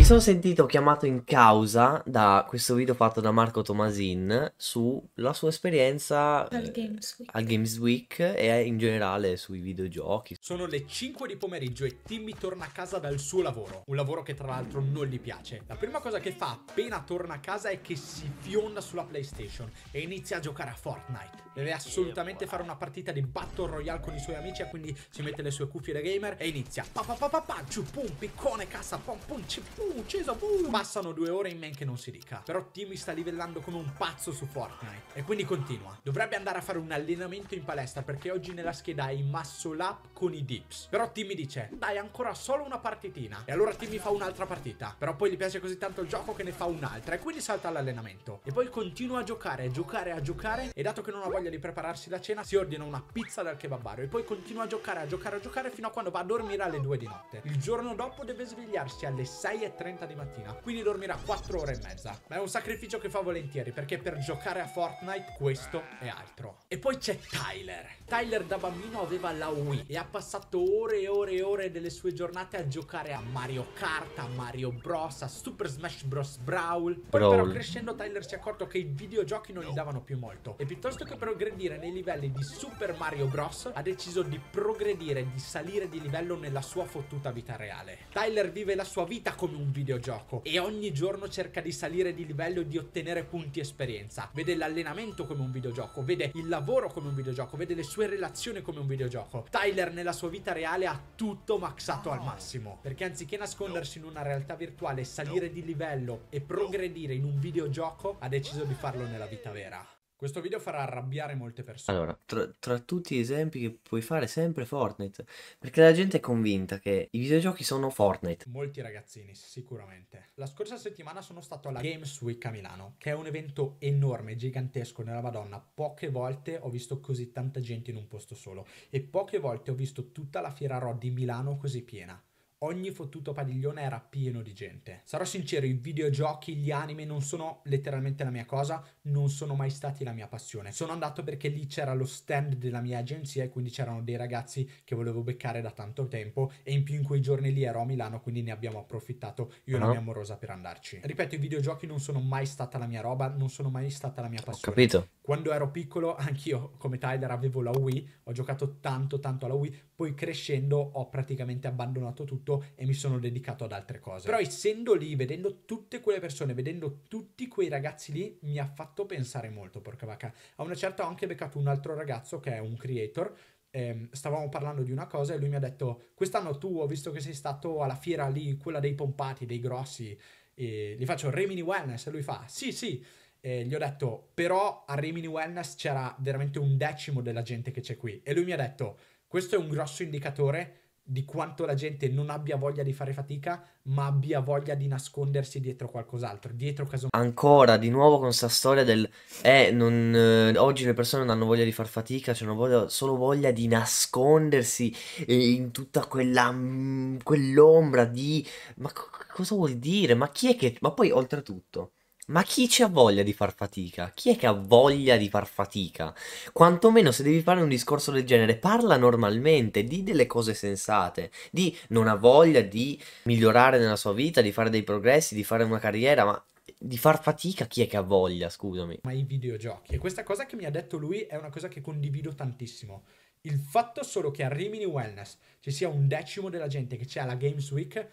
Mi sono sentito chiamato in causa da questo video fatto da Marco Tomasin sulla sua esperienza al eh, Games, Week. al Games Week e in generale sui videogiochi. Sono le 5 di pomeriggio e Timmy torna a casa dal suo lavoro, un lavoro che tra l'altro non gli piace. La prima cosa che fa appena torna a casa è che si fionda sulla PlayStation e inizia a giocare a Fortnite. Deve assolutamente fare una partita di Battle Royale con i suoi amici e quindi si mette le sue cuffie da gamer e inizia. Pa pa pa pa pa, giù, pum, piccone, cassa, pom pum, ciu pum uh, ucciso, uh. Passano due ore in men che non si dica. Però Timmy sta livellando come un pazzo su Fortnite. E quindi continua. Dovrebbe andare a fare un allenamento in palestra perché oggi nella scheda hai muscle up con i dips. Però Timmy dice, dai ancora solo una partitina. E allora Timmy fa un'altra partita. Però poi gli piace così tanto il gioco che ne fa un'altra. E quindi salta all'allenamento. E poi continua a giocare, a giocare, a giocare. E dato che non ha voglia di prepararsi la cena, si ordina una pizza dal kebabaro. E poi continua a giocare, a giocare, a giocare fino a quando va a dormire alle 2 di notte. Il giorno dopo deve svegliarsi alle 6.30 3.30 di mattina. Quindi dormirà 4 ore e mezza. Ma è un sacrificio che fa volentieri perché per giocare a Fortnite questo è altro. E poi c'è Tyler. Tyler da bambino aveva la Wii e ha passato ore e ore e ore delle sue giornate a giocare a Mario Kart, a Mario Bros, a Super Smash Bros Brawl. Poi Brawl. però crescendo Tyler si è accorto che i videogiochi non gli davano più molto. E piuttosto che progredire nei livelli di Super Mario Bros ha deciso di progredire, di salire di livello nella sua fottuta vita reale. Tyler vive la sua vita come un videogioco e ogni giorno cerca di salire di livello e di ottenere punti esperienza. Vede l'allenamento come un videogioco, vede il lavoro come un videogioco, vede le sue relazioni come un videogioco. Tyler nella sua vita reale ha tutto maxato al massimo, perché anziché nascondersi in una realtà virtuale, salire di livello e progredire in un videogioco, ha deciso di farlo nella vita vera. Questo video farà arrabbiare molte persone. Allora, tra, tra, tutti gli esempi che puoi fare sempre Fortnite, perché la gente è convinta che i videogiochi sono Fortnite. Molti ragazzini, sicuramente. La scorsa settimana sono stato alla Games Week a Milano, che è un evento enorme, gigantesco, nella Madonna. Poche volte ho visto così tanta gente in un posto solo e poche volte ho visto tutta la Fiera Rod di Milano così piena ogni fottuto padiglione era pieno di gente. Sarò sincero, i videogiochi, gli anime non sono letteralmente la mia cosa, non sono mai stati la mia passione. Sono andato perché lì c'era lo stand della mia agenzia e quindi c'erano dei ragazzi che volevo beccare da tanto tempo e in più in quei giorni lì ero a Milano, quindi ne abbiamo approfittato io uh-huh. e la ah. mia amorosa per andarci. Ripeto, i videogiochi non sono mai stata la mia roba, non sono mai stata la mia passione. Ho capito. Quando ero piccolo, anch'io come Tyler avevo la Wii, ho giocato tanto tanto alla Wii, poi crescendo ho praticamente abbandonato tutto e mi sono dedicato ad altre cose. Però essendo lì, vedendo tutte quelle persone, vedendo tutti quei ragazzi lì, mi ha fatto pensare molto, porca vacca. A una certa ho anche beccato un altro ragazzo che è un creator, eh, stavamo parlando di una cosa e lui mi ha detto quest'anno tu ho visto che sei stato alla fiera lì, quella dei pompati, dei grossi, e gli faccio Remini Wellness e lui fa sì sì e gli ho detto, però a Rimini Wellness c'era veramente un decimo della gente che c'è qui. E lui mi ha detto, questo è un grosso indicatore di quanto la gente non abbia voglia di fare fatica, ma abbia voglia di nascondersi dietro qualcos'altro, dietro casomai. Ancora di nuovo con questa storia del eh, non, eh, oggi le persone non hanno voglia di far fatica, cioè hanno voglia, solo voglia di nascondersi in tutta quella mm, quell'ombra di ma co- cosa vuol dire? Ma chi è che ma poi oltretutto ma chi c'ha voglia di far fatica? Chi è che ha voglia di far fatica? Quantomeno se devi fare un discorso del genere, parla normalmente, di delle cose sensate, di non ha voglia di migliorare nella sua vita, di fare dei progressi, di fare una carriera, ma di far fatica chi è che ha voglia, scusami. Ma i videogiochi, e questa cosa che mi ha detto lui è una cosa che condivido tantissimo. Il fatto solo che a Rimini Wellness ci sia un decimo della gente che c'è alla Games Week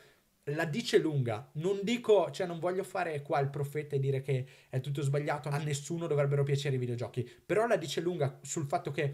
la dice lunga. Non dico, cioè non voglio fare qua il profeta e dire che è tutto sbagliato, a nessuno dovrebbero piacere i videogiochi, però la dice lunga sul fatto che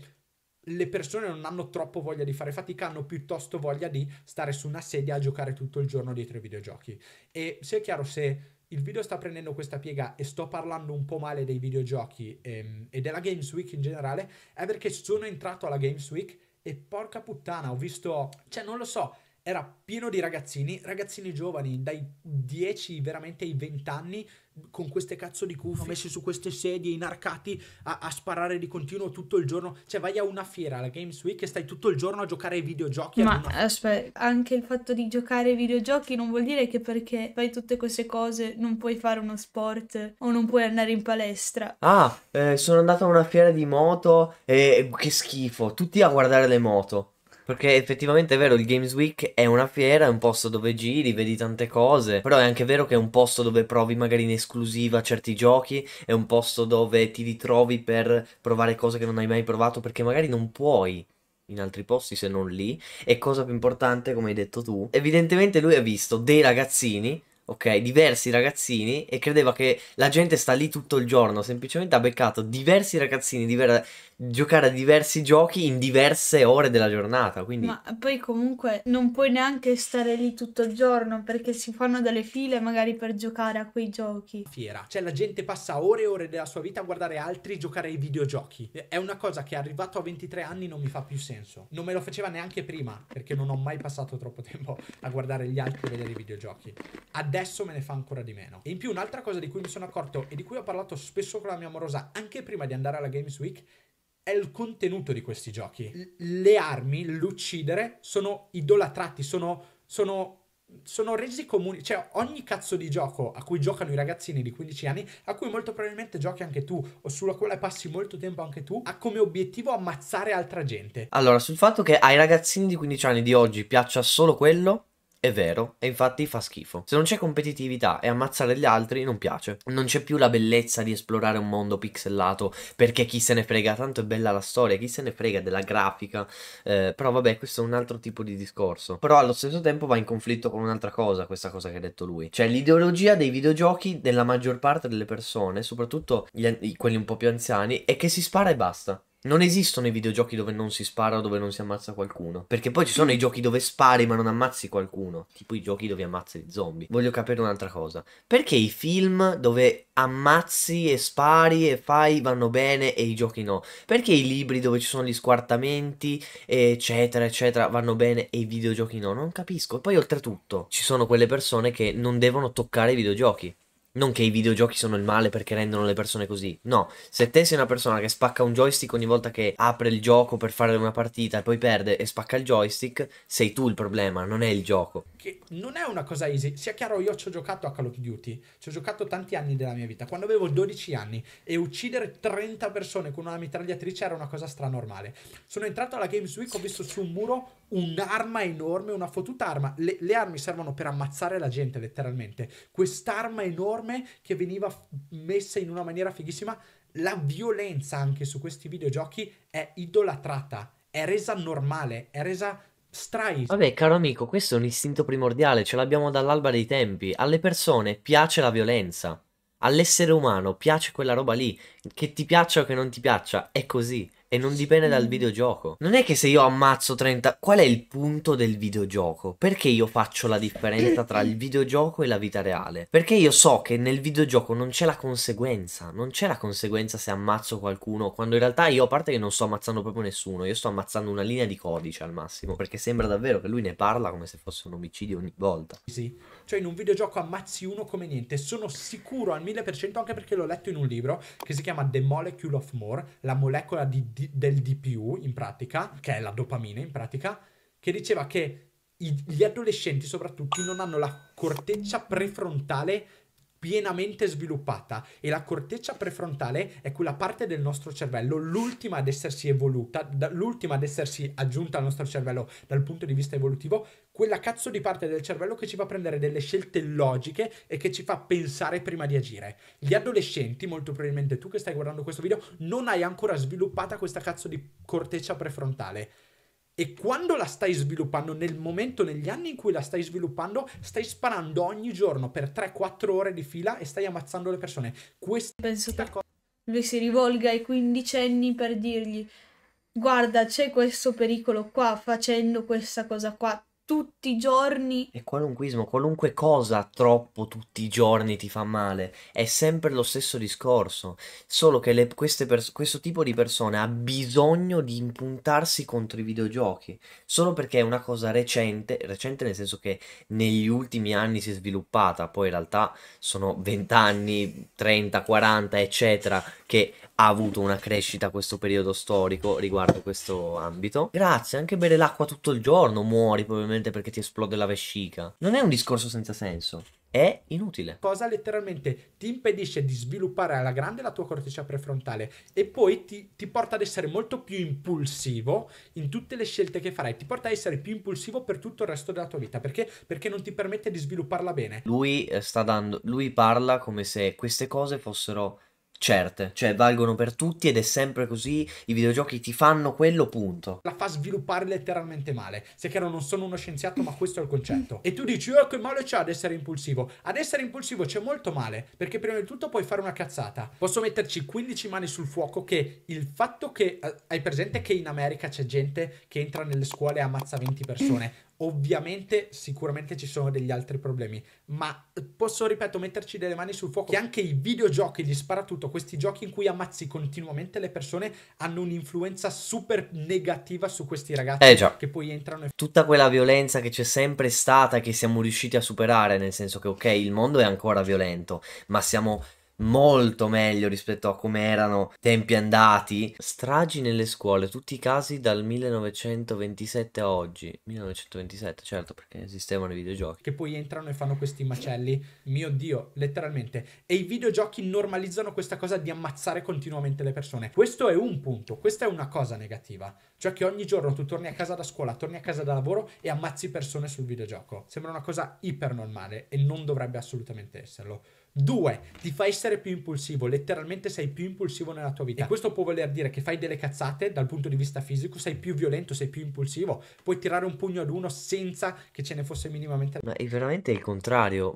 le persone non hanno troppo voglia di fare fatica, hanno piuttosto voglia di stare su una sedia a giocare tutto il giorno dietro i videogiochi. E se è chiaro, se il video sta prendendo questa piega e sto parlando un po' male dei videogiochi e, ehm, e della Games Week in generale, è perché sono entrato alla Games Week e porca puttana, ho visto, cioè non lo so, era pieno di ragazzini, ragazzini giovani, dai 10 veramente ai 20 anni, con queste cazzo di cuffie, messi su queste sedie, inarcati, a, a, sparare di continuo tutto il giorno. Cioè, vai a una fiera, la Games Week, e stai tutto il giorno a giocare ai videogiochi. Ma una... aspetta, anche il fatto di giocare ai videogiochi non vuol dire che perché fai tutte queste cose non puoi fare uno sport o non puoi andare in palestra. Ah, eh, sono andato a una fiera di moto e che schifo, tutti a guardare le moto. Perché effettivamente è vero, il Games Week è una fiera, è un posto dove giri, vedi tante cose, però è anche vero che è un posto dove provi magari in esclusiva certi giochi, è un posto dove ti ritrovi per provare cose che non hai mai provato perché magari non puoi in altri posti se non lì. E cosa più importante, come hai detto tu, evidentemente lui ha visto dei ragazzini ok? Diversi ragazzini e credeva che la gente sta lì tutto il giorno, semplicemente ha beccato diversi ragazzini diver- giocare a diversi giochi in diverse ore della giornata. Quindi... Ma poi comunque non puoi neanche stare lì tutto il giorno perché si fanno delle file magari per giocare a quei giochi. Fiera, cioè la gente passa ore e ore della sua vita a guardare altri giocare ai videogiochi. È una cosa che arrivato a 23 anni non mi fa più senso. Non me lo faceva neanche prima perché non ho mai passato troppo tempo a guardare gli altri e vedere i videogiochi. Adesso me ne fa ancora di meno. E in più un'altra cosa di cui mi sono accorto e di cui ho parlato spesso con la mia amorosa anche prima di andare alla Games Week è il contenuto di questi giochi. Le armi, l'uccidere, sono idolatrati, sono, sono, sono resi comuni. Cioè, ogni cazzo di gioco a cui giocano i ragazzini di 15 anni, a cui molto probabilmente giochi anche tu, o sulla quale passi molto tempo anche tu, ha come obiettivo ammazzare altra gente. Allora, sul fatto che ai ragazzini di 15 anni di oggi piaccia solo quello, è vero, e infatti fa schifo. Se non c'è competitività e ammazzare gli altri non piace. Non c'è più la bellezza di esplorare un mondo pixelato perché chi se ne frega, tanto è bella la storia, chi se ne frega della grafica. Eh, però vabbè, questo è un altro tipo di discorso. Però allo stesso tempo va in conflitto con un'altra cosa, questa cosa che ha detto lui. Cioè l'ideologia dei videogiochi della maggior parte delle persone, soprattutto gli, quelli un po' più anziani, è che si spara e basta. Non esistono i videogiochi dove non si spara o dove non si ammazza qualcuno. Perché poi ci sono i giochi dove spari ma non ammazzi qualcuno. Tipo i giochi dove ammazzi i zombie. Voglio capire un'altra cosa. Perché i film dove ammazzi e spari e fai vanno bene e i giochi no? Perché i libri dove ci sono gli squartamenti eccetera eccetera vanno bene e i videogiochi no? Non capisco. E poi oltretutto ci sono quelle persone che non devono toccare i videogiochi. Non che i videogiochi sono il male perché rendono le persone così. No, se te sei una persona che spacca un joystick ogni volta che apre il gioco per fare una partita e poi perde e spacca il joystick, sei tu il problema, non è il gioco. Che non è una cosa easy. Sia chiaro, io ci ho giocato a Call of Duty, ci ho giocato tanti anni della mia vita. Quando avevo 12 anni e uccidere 30 persone con una mitragliatrice era una cosa stranormale. Sono entrato alla Games Week, ho visto su un muro un'arma enorme, una fottuta arma. Le, le, armi servono per ammazzare la gente, letteralmente. Quest'arma enorme che veniva f- messa in una maniera fighissima. La violenza anche su questi videogiochi è idolatrata, è resa normale, è resa Strais. Vabbè, caro amico, questo è un istinto primordiale, ce l'abbiamo dall'alba dei tempi. Alle persone piace la violenza. All'essere umano piace quella roba lì, che ti piaccia o che non ti piaccia, è così. E non dipende dal videogioco. Non è che se io ammazzo 30... Qual è il punto del videogioco? Perché io faccio la differenza tra il videogioco e la vita reale? Perché io so che nel videogioco non c'è la conseguenza. Non c'è la conseguenza se ammazzo qualcuno. Quando in realtà io, a parte che non sto ammazzando proprio nessuno, io sto ammazzando una linea di codice al massimo. Perché sembra davvero che lui ne parla come se fosse un omicidio ogni volta. Sì. Cioè in un videogioco ammazzi uno come niente. Sono sicuro al 1000% anche perché l'ho letto in un libro che si chiama The Molecule of More, la molecola di D di, del di più, in pratica, che è la dopamina, in pratica, che diceva che i, gli adolescenti soprattutto non hanno la corteccia prefrontale pienamente sviluppata e la corteccia prefrontale è quella parte del nostro cervello, l'ultima ad essersi evoluta, l'ultima ad essersi aggiunta al nostro cervello dal punto di vista evolutivo, quella cazzo di parte del cervello che ci fa prendere delle scelte logiche e che ci fa pensare prima di agire. Gli adolescenti, molto probabilmente tu che stai guardando questo video, non hai ancora sviluppata questa cazzo di corteccia prefrontale. E quando la stai sviluppando, nel momento, negli anni in cui la stai sviluppando, stai sparando ogni giorno per 3-4 ore di fila e stai ammazzando le persone. Questa Penso che cosa... lui si rivolga ai quindicenni per dirgli guarda c'è questo pericolo qua facendo questa cosa qua, tutti i giorni. E qualunquismo, qualunque cosa troppo tutti i giorni ti fa male, è sempre lo stesso discorso, solo che le, pers- questo tipo di persone ha bisogno di impuntarsi contro i videogiochi, solo perché è una cosa recente, recente nel senso che negli ultimi anni si è sviluppata, poi in realtà sono vent'anni, 30, 40, eccetera, che ha avuto una crescita questo periodo storico riguardo questo ambito. Grazie, anche bere l'acqua tutto il giorno muori probabilmente perché ti esplode la vescica. Non è un discorso senza senso è inutile. Cosa letteralmente ti impedisce di sviluppare alla grande la tua corteccia prefrontale e poi ti, ti, porta ad essere molto più impulsivo in tutte le scelte che farai, ti porta ad essere più impulsivo per tutto il resto della tua vita, perché? Perché non ti permette di svilupparla bene. Lui eh, sta dando, lui parla come se queste cose fossero certe, cioè valgono per tutti ed è sempre così, i videogiochi ti fanno quello punto. La fa sviluppare letteralmente male, se chiaro non sono uno scienziato ma questo è il concetto. E tu dici, oh che male c'è ad essere impulsivo, ad essere impulsivo c'è molto male, perché prima di tutto puoi fare una cazzata, posso metterci 15 mani sul fuoco che il fatto che, eh, hai presente che in America c'è gente che entra nelle scuole e ammazza 20 persone, Ovviamente, sicuramente ci sono degli altri problemi, ma eh, posso, ripeto, metterci delle mani sul fuoco che anche i videogiochi, gli sparatutto, questi giochi in cui ammazzi continuamente le persone, hanno un'influenza super negativa su questi ragazzi eh già. che poi entrano. E... Tutta quella violenza che c'è sempre stata e che siamo riusciti a superare, nel senso che, ok, il mondo è ancora violento, ma siamo molto meglio rispetto a come erano tempi andati. Stragi nelle scuole, tutti i casi dal 1927 a oggi. 1927, certo, perché esistevano i videogiochi. Che poi entrano e fanno questi macelli. Mio Dio, letteralmente. E i videogiochi normalizzano questa cosa di ammazzare continuamente le persone. Questo è un punto, questa è una cosa negativa. Cioè che ogni giorno tu torni a casa da scuola, torni a casa da lavoro e ammazzi persone sul videogioco. Sembra una cosa iper normale e non dovrebbe assolutamente esserlo. Due, ti fa essere più impulsivo, letteralmente sei più impulsivo nella tua vita. E questo può voler dire che fai delle cazzate dal punto di vista fisico, sei più violento, sei più impulsivo, puoi tirare un pugno ad uno senza che ce ne fosse minimamente... Ma è veramente il contrario,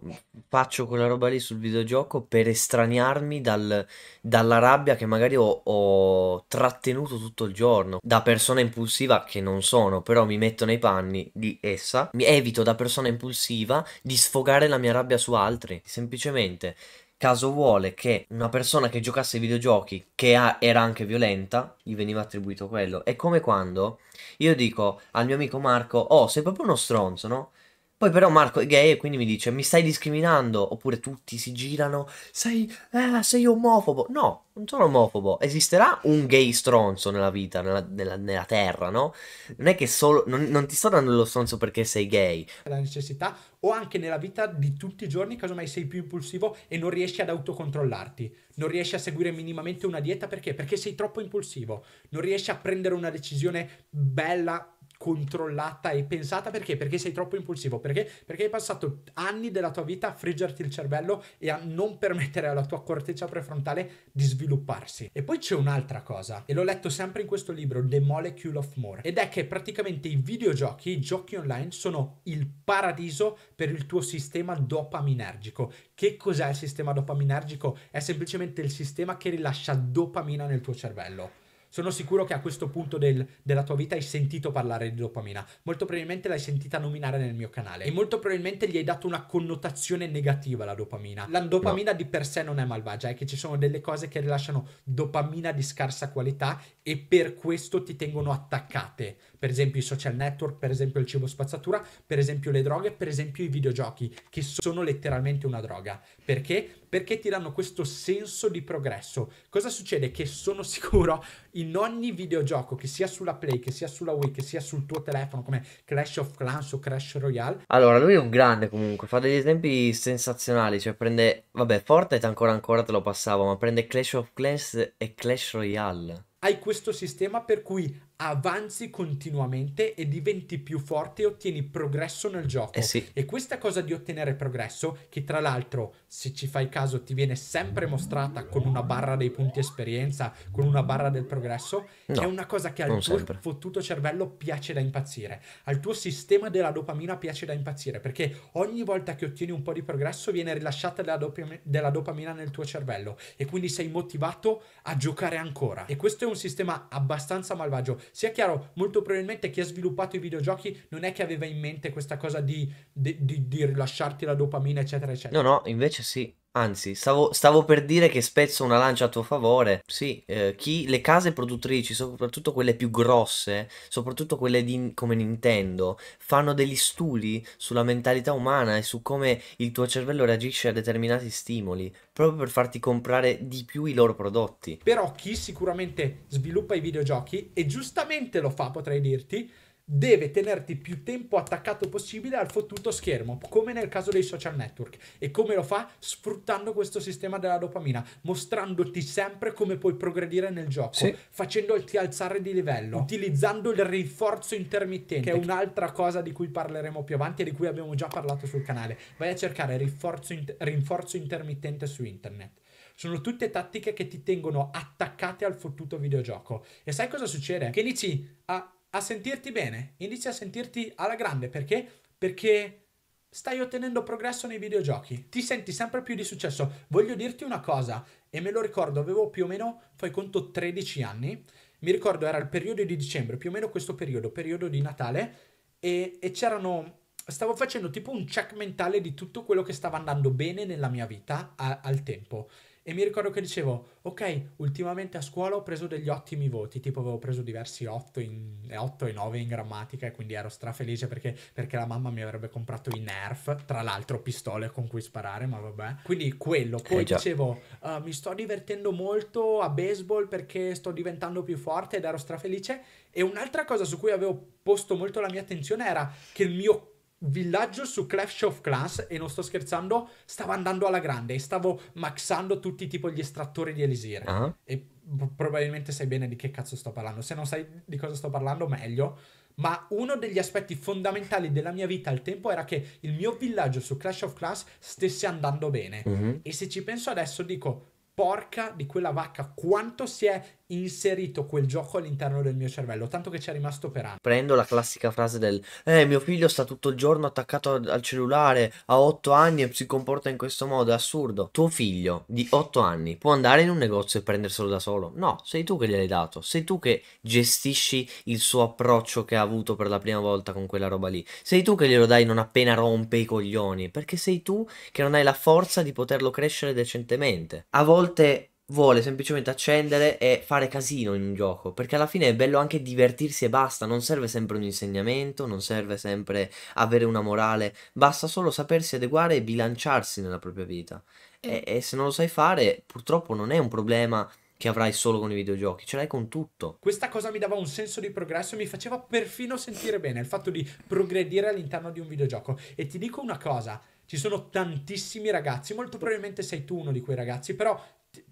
faccio quella roba lì sul videogioco per estraniarmi dal, dalla rabbia che magari ho, ho trattenuto tutto il giorno, da persona impulsiva che non sono, però mi metto nei panni di essa, mi evito da persona impulsiva di sfogare la mia rabbia su altri, semplicemente volte. Caso vuole che una persona che giocasse ai videogiochi, che ha, era anche violenta, gli veniva attribuito quello. È come quando io dico al mio amico Marco, oh sei proprio uno stronzo, no? Poi però Marco è gay e quindi mi dice mi stai discriminando, oppure tutti si girano, sei, eh, sei omofobo. No, non sono omofobo. Esisterà un gay stronzo nella vita, nella, nella, nella terra, no? Non è che solo, non, non, ti sto dando lo stronzo perché sei gay. La necessità o anche nella vita di tutti i giorni, casomai sei più impulsivo e non riesci ad autocontrollarti. Non riesci a seguire minimamente una dieta perché? Perché sei troppo impulsivo. Non riesci a prendere una decisione bella controllata e pensata perché? Perché sei troppo impulsivo, perché? Perché hai passato anni della tua vita a friggerti il cervello e a non permettere alla tua corteccia prefrontale di svilupparsi. E poi c'è un'altra cosa, e l'ho letto sempre in questo libro, The Molecule of More, ed è che praticamente i videogiochi, i giochi online sono il paradiso per il tuo sistema dopaminergico. Che cos'è il sistema dopaminergico? È semplicemente il sistema che rilascia dopamina nel tuo cervello. Sono sicuro che a questo punto del, della tua vita hai sentito parlare di dopamina, molto probabilmente l'hai sentita nominare nel mio canale e molto probabilmente gli hai dato una connotazione negativa alla dopamina. La dopamina no. di per sé non è malvagia, è che ci sono delle cose che rilasciano dopamina di scarsa qualità e per questo ti tengono attaccate, per esempio i social network, per esempio il cibo spazzatura, per esempio le droghe, per esempio i videogiochi, che sono letteralmente una droga. Perché? Perché ti danno questo senso di progresso. Cosa succede? Che sono sicuro in ogni videogioco, che sia sulla Play, che sia sulla Wii, che sia sul tuo telefono, come Clash of Clans o Clash Royale. Allora, lui è un grande comunque, fa degli esempi sensazionali, cioè prende, vabbè, Fortnite ancora ancora te lo passavo, ma prende Clash of Clans e Clash Royale hai questo sistema per cui avanzi continuamente e diventi più forte e ottieni progresso nel gioco. Eh sì. E questa cosa di ottenere progresso, che tra l'altro, se ci fai caso, ti viene sempre mostrata con una barra dei punti esperienza, con una barra del progresso, no, è una cosa che al tuo sempre. fottuto cervello piace da impazzire. Al tuo sistema della dopamina piace da impazzire, perché ogni volta che ottieni un po' di progresso viene rilasciata della, dopam- della dopamina nel tuo cervello e quindi sei motivato a giocare ancora. E questo è un sistema abbastanza malvagio sia chiaro, molto probabilmente chi ha sviluppato i videogiochi non è che aveva in mente questa cosa di, di, di, di rilasciarti la dopamina, eccetera, eccetera. No, no, invece sì. Anzi, stavo, stavo, per dire che spezzo una lancia a tuo favore. Sì, eh, chi, le case produttrici, soprattutto quelle più grosse, soprattutto quelle di, come Nintendo, fanno degli studi sulla mentalità umana e su come il tuo cervello reagisce a determinati stimoli, proprio per farti comprare di più i loro prodotti. Però chi sicuramente sviluppa i videogiochi, e giustamente lo fa, potrei dirti, deve tenerti più tempo attaccato possibile al fottuto schermo, come nel caso dei social network. E come lo fa? Sfruttando questo sistema della dopamina, mostrandoti sempre come puoi progredire nel gioco, sì. facendoti alzare di livello, mm. utilizzando il rinforzo intermittente, che è un'altra cosa di cui parleremo più avanti e di cui abbiamo già parlato sul canale. Vai a cercare rinforzo, inter- rinforzo intermittente su internet. Sono tutte tattiche che ti tengono attaccate al fottuto videogioco. E sai cosa succede? Che inizi a a sentirti bene, inizia a sentirti alla grande, perché? Perché stai ottenendo progresso nei videogiochi, ti senti sempre più di successo. Voglio dirti una cosa, e me lo ricordo, avevo più o meno, fai conto, 13 anni, mi ricordo era il periodo di dicembre, più o meno questo periodo, periodo di Natale, e, e c'erano... Stavo facendo tipo un check mentale di tutto quello che stava andando bene nella mia vita a, al tempo e mi ricordo che dicevo, ok, ultimamente a scuola ho preso degli ottimi voti, tipo avevo preso diversi 8, in, 8 eh, e 9 in grammatica e quindi ero strafelice perché, perché la mamma mi avrebbe comprato i Nerf, tra l'altro pistole con cui sparare, ma vabbè. Quindi quello, poi eh, dicevo, uh, mi sto divertendo molto a baseball perché sto diventando più forte ed ero strafelice. E un'altra cosa su cui avevo posto molto la mia attenzione era che il mio villaggio su Clash of Clans e non sto scherzando, stavo andando alla grande e stavo maxando tutti tipo gli estrattori di Elisir. Uh-huh. E p- probabilmente sai bene di che cazzo sto parlando. Se non sai di cosa sto parlando, meglio. Ma uno degli aspetti fondamentali della mia vita al tempo era che il mio villaggio su Clash of Clans stesse andando bene. Uh-huh. E se ci penso adesso dico, porca di quella vacca, quanto si è inserito quel gioco all'interno del mio cervello, tanto che ci è rimasto per anni. Prendo la classica frase del Eh, mio figlio sta tutto il giorno attaccato al cellulare, ha 8 anni e si comporta in questo modo, è assurdo. Tuo figlio di 8 anni può andare in un negozio e prenderselo da solo? No, sei tu che gliel'hai dato, sei tu che gestisci il suo approccio che ha avuto per la prima volta con quella roba lì. Sei tu che glielo dai non appena rompe i coglioni, perché sei tu che non hai la forza di poterlo crescere decentemente. A volte vuole semplicemente accendere e fare casino in un gioco, perché alla fine è bello anche divertirsi e basta, non serve sempre un insegnamento, non serve sempre avere una morale, basta solo sapersi adeguare e bilanciarsi nella propria vita. E, eh. e se non lo sai fare, purtroppo non è un problema che avrai solo con i videogiochi, ce l'hai con tutto. Questa cosa mi dava un senso di progresso e mi faceva perfino sentire bene il fatto di progredire all'interno di un videogioco. E ti dico una cosa, ci sono tantissimi ragazzi, molto probabilmente sei tu uno di quei ragazzi, però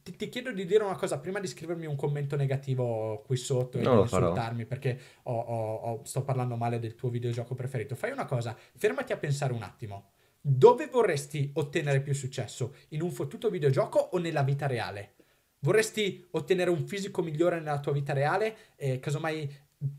ti, ti, chiedo di dire una cosa prima di scrivermi un commento negativo qui sotto non e insultarmi farò. perché ho, ho, ho, sto parlando male del tuo videogioco preferito. Fai una cosa, fermati a pensare un attimo. Dove vorresti ottenere più successo? In un fottuto videogioco o nella vita reale? Vorresti ottenere un fisico migliore nella tua vita reale? Eh, casomai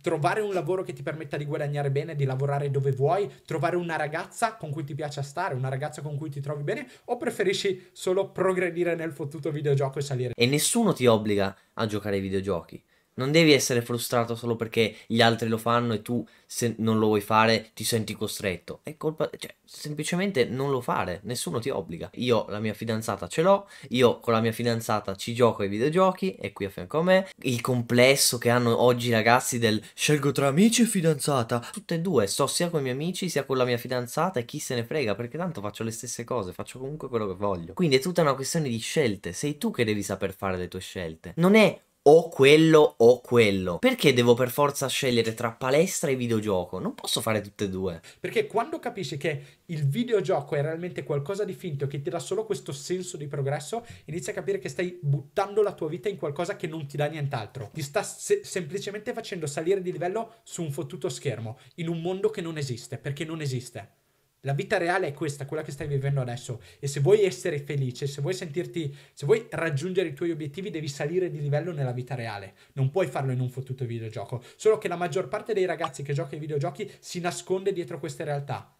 trovare un lavoro che ti permetta di guadagnare bene, di lavorare dove vuoi, trovare una ragazza con cui ti piace stare, una ragazza con cui ti trovi bene, o preferisci solo progredire nel fottuto videogioco e salire? E nessuno ti obbliga a giocare ai videogiochi. Non devi essere frustrato solo perché gli altri lo fanno e tu se non lo vuoi fare ti senti costretto. È colpa, cioè, semplicemente non lo fare, nessuno ti obbliga. Io la mia fidanzata ce l'ho, io con la mia fidanzata ci gioco ai videogiochi, è qui a fianco a me. Il complesso che hanno oggi i ragazzi del scelgo tra amici e fidanzata, tutte e due, sto sia con i miei amici sia con la mia fidanzata e chi se ne frega perché tanto faccio le stesse cose, faccio comunque quello che voglio. Quindi è tutta una questione di scelte, sei tu che devi saper fare le tue scelte. Non è o quello o quello. Perché devo per forza scegliere tra palestra e videogioco? Non posso fare tutte e due. Perché quando capisci che il videogioco è realmente qualcosa di finto che ti dà solo questo senso di progresso, inizi a capire che stai buttando la tua vita in qualcosa che non ti dà nient'altro. Ti sta se- semplicemente facendo salire di livello su un fottuto schermo, in un mondo che non esiste, perché non esiste. La vita reale è questa, quella che stai vivendo adesso. E se vuoi essere felice, se vuoi sentirti, se vuoi raggiungere i tuoi obiettivi, devi salire di livello nella vita reale. Non puoi farlo in un fottuto videogioco. Solo che la maggior parte dei ragazzi che gioca ai videogiochi si nasconde dietro queste realtà.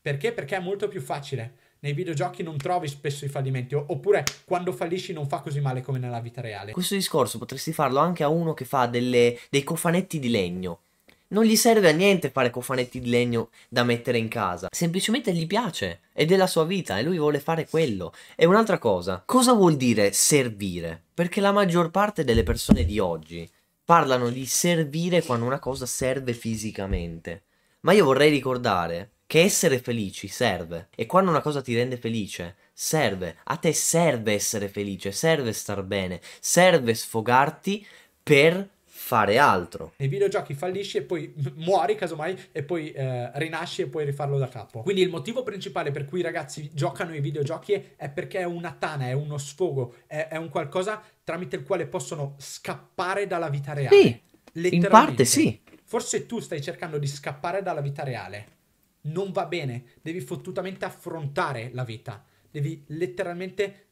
Perché? Perché è molto più facile. Nei videogiochi non trovi spesso i fallimenti, oppure quando fallisci non fa così male come nella vita reale. Questo discorso potresti farlo anche a uno che fa delle, dei cofanetti di legno non gli serve a niente fare cofanetti di legno da mettere in casa. Semplicemente gli piace ed è la sua vita e lui vuole fare quello. E un'altra cosa, cosa vuol dire servire? Perché la maggior parte delle persone di oggi parlano di servire quando una cosa serve fisicamente. Ma io vorrei ricordare che essere felici serve e quando una cosa ti rende felice serve, a te serve essere felice, serve star bene, serve sfogarti per fare altro. Nei videogiochi fallisci e poi muori, casomai, e poi eh, rinasci e puoi rifarlo da capo. Quindi il motivo principale per cui i ragazzi giocano i videogiochi è perché è una tana, è uno sfogo, è, è un qualcosa tramite il quale possono scappare dalla vita reale. Sì, in parte sì. Forse tu stai cercando di scappare dalla vita reale. Non va bene, devi fottutamente affrontare la vita. Devi letteralmente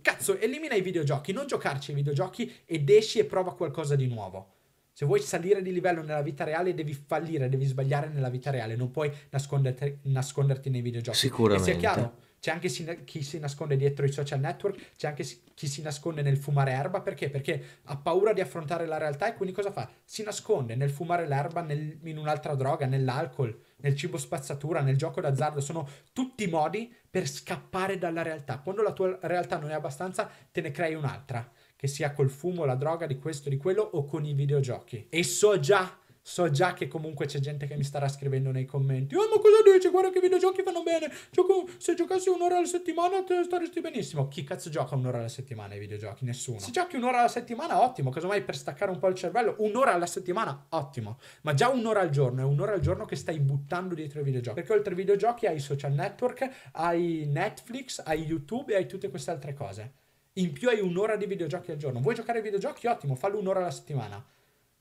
Cazzo, elimina i videogiochi, non giocarci ai videogiochi ed esci e prova qualcosa di nuovo. Se vuoi salire di livello nella vita reale, devi fallire, devi sbagliare nella vita reale, non puoi nasconderti, nasconderti nei videogiochi. Sicuramente. E sia chiaro, c'è anche chi si nasconde dietro i social network, c'è anche chi si nasconde nel fumare erba, perché? Perché ha paura di affrontare la realtà e quindi cosa fa? Si nasconde nel fumare l'erba, nel, in un'altra droga, nell'alcol nel cibo spazzatura, nel gioco d'azzardo, sono tutti modi per scappare dalla realtà. Quando la tua realtà non è abbastanza, te ne crei un'altra, che sia col fumo, la droga, di questo, di quello o con i videogiochi. E so già so già che comunque c'è gente che mi starà scrivendo nei commenti. Oh, ma cosa dici? Guarda che i videogiochi fanno bene. Gioco... Se giocassi un'ora alla settimana te staresti benissimo. Chi cazzo gioca un'ora alla settimana ai videogiochi? Nessuno. Se giochi un'ora alla settimana, ottimo. Casomai per staccare un po' il cervello, un'ora alla settimana, ottimo. Ma già un'ora al giorno, è un'ora al giorno che stai buttando dietro i videogiochi. Perché oltre ai videogiochi hai i social network, hai Netflix, hai YouTube e hai tutte queste altre cose. In più hai un'ora di videogiochi al giorno. Vuoi giocare ai videogiochi? Ottimo, fallo un'ora alla settimana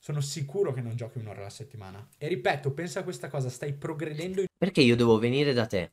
sono sicuro che non giochi un'ora alla settimana. E ripeto, pensa a questa cosa, stai progredendo. In... Perché io devo venire da te?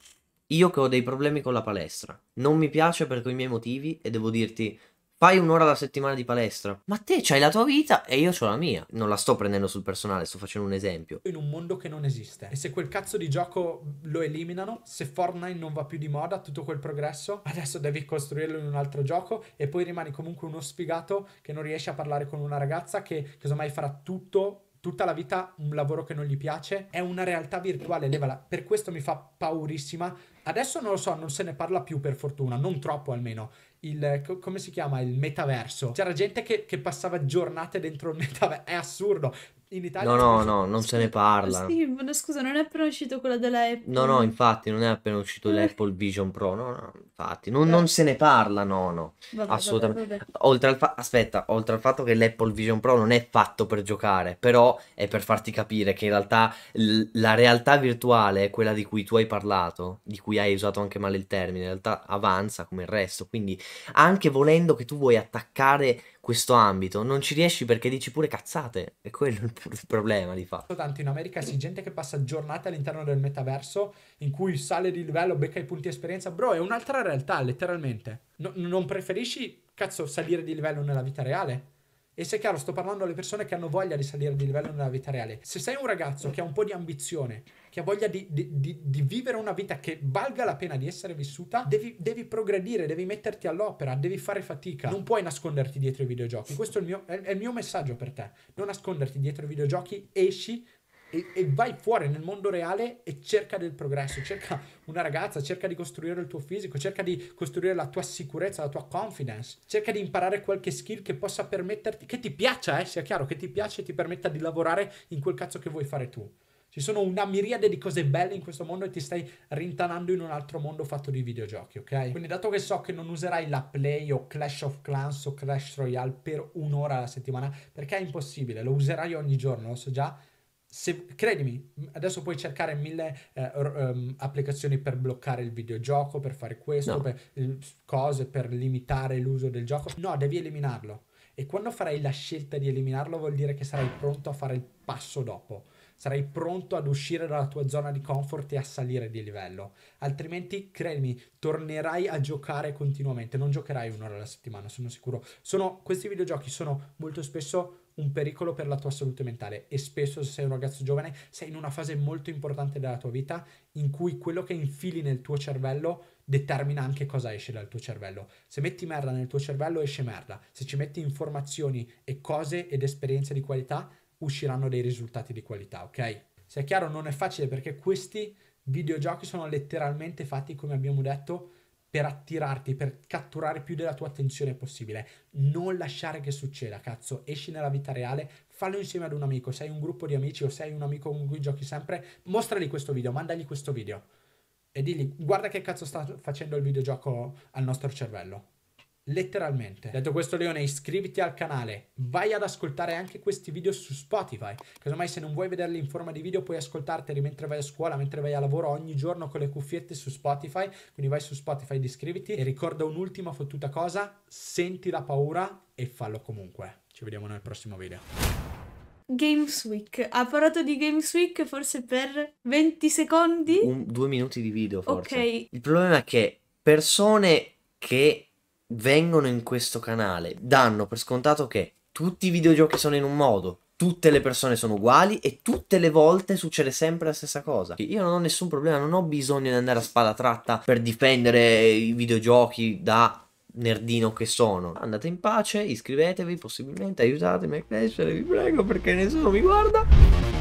Io che ho dei problemi con la palestra. Non mi piace per quei miei motivi e devo dirti Fai un'ora alla settimana di palestra. Ma te c'hai la tua vita e io ho la mia. Non la sto prendendo sul personale, sto facendo un esempio. In un mondo che non esiste. E se quel cazzo di gioco lo eliminano, se Fortnite non va più di moda, tutto quel progresso, adesso devi costruirlo in un altro gioco e poi rimani comunque uno sfigato che non riesce a parlare con una ragazza che casomai farà tutto tutta la vita un lavoro che non gli piace, è una realtà virtuale, levala. Per questo mi fa paurissima. Adesso non lo so, non se ne parla più per fortuna, non troppo almeno il co- come si chiama il metaverso. C'era gente che, che passava giornate dentro il metaverso. È assurdo. In Italia No, no, no, non se ne parla. Sì, ma scusa, non è appena uscito quella della Apple. No, no, infatti, non è appena uscito l'Apple Vision Pro. No, no, infatti, non, non se ne parla. No, no, vabbè, assolutamente. Vabbè, vabbè. Oltre al fa- Aspetta, oltre al fatto che l'Apple Vision Pro non è fatto per giocare, però è per farti capire che in realtà l- la realtà virtuale quella di cui tu hai parlato, di cui hai usato anche male il termine. In realtà avanza come il resto. Quindi, anche volendo che tu vuoi attaccare questo ambito, non ci riesci perché dici pure cazzate, è quello il, problema di fatto. Tanto in America c'è gente che passa giornate all'interno del metaverso in cui sale di livello, becca i punti esperienza, bro, è un'altra realtà letteralmente. No, non preferisci, cazzo, salire di livello nella vita reale? E se è chiaro, sto parlando alle persone che hanno voglia di salire di livello nella vita reale. Se sei un ragazzo che ha un po' di ambizione, che ha voglia di, di, di, di vivere una vita che valga la pena di essere vissuta, devi, devi, progredire, devi metterti all'opera, devi fare fatica. Non puoi nasconderti dietro i videogiochi. Questo è il mio, è, è il mio messaggio per te. Non nasconderti dietro i videogiochi, esci e, e, vai fuori nel mondo reale e cerca del progresso, cerca una ragazza, cerca di costruire il tuo fisico, cerca di costruire la tua sicurezza, la tua confidence, cerca di imparare qualche skill che possa permetterti, che ti piaccia, eh, sia chiaro, che ti piace e ti permetta di lavorare in quel cazzo che vuoi fare tu. Ci sono una miriade di cose belle in questo mondo e ti stai rintanando in un altro mondo fatto di videogiochi, ok? Quindi dato che so che non userai la Play o Clash of Clans o Clash Royale per un'ora alla settimana, perché è impossibile, lo userai ogni giorno, lo so già, se, credimi, adesso puoi cercare mille eh, um, applicazioni per bloccare il videogioco, per fare questo, no. per eh, cose, per limitare l'uso del gioco. No, devi eliminarlo. E quando farai la scelta di eliminarlo vuol dire che sarai pronto a fare il passo dopo. Sarai pronto ad uscire dalla tua zona di comfort e a salire di livello. Altrimenti, credimi, tornerai a giocare continuamente. Non giocherai un'ora alla settimana, sono sicuro. Sono, questi videogiochi sono molto spesso un pericolo per la tua salute mentale e spesso se sei un ragazzo giovane sei in una fase molto importante della tua vita in cui quello che infili nel tuo cervello determina anche cosa esce dal tuo cervello. Se metti merda nel tuo cervello esce merda, se ci metti informazioni e cose ed esperienze di qualità usciranno dei risultati di qualità, ok? Se è chiaro non è facile perché questi videogiochi sono letteralmente fatti come abbiamo detto per attirarti, per catturare più della tua attenzione possibile. Non lasciare che succeda, cazzo, esci nella vita reale, fallo insieme ad un amico, sei un gruppo di amici o sei un amico con cui giochi sempre, mostrali questo video, mandagli questo video e digli guarda che cazzo sta facendo il videogioco al nostro cervello letteralmente. Detto questo Leone iscriviti al canale, vai ad ascoltare anche questi video su Spotify, casomai se non vuoi vederli in forma di video puoi ascoltarteli mentre vai a scuola, mentre vai a lavoro ogni giorno con le cuffiette su Spotify, quindi vai su Spotify ed iscriviti e ricorda un'ultima fottuta cosa, senti la paura e fallo comunque. Ci vediamo nel prossimo video. Games Week. Ha parlato di Games Week forse per 20 secondi? Un, due minuti di video, forse. Ok. Il problema è che persone che vengono in questo canale danno per scontato che tutti i videogiochi sono in un modo, tutte le persone sono uguali e tutte le volte succede sempre la stessa cosa. Io non ho nessun problema, non ho bisogno di andare a spada tratta per difendere i videogiochi da nerdino che sono. Andate in pace, iscrivetevi possibilmente, aiutatemi a crescere, vi prego, perché nessuno mi guarda.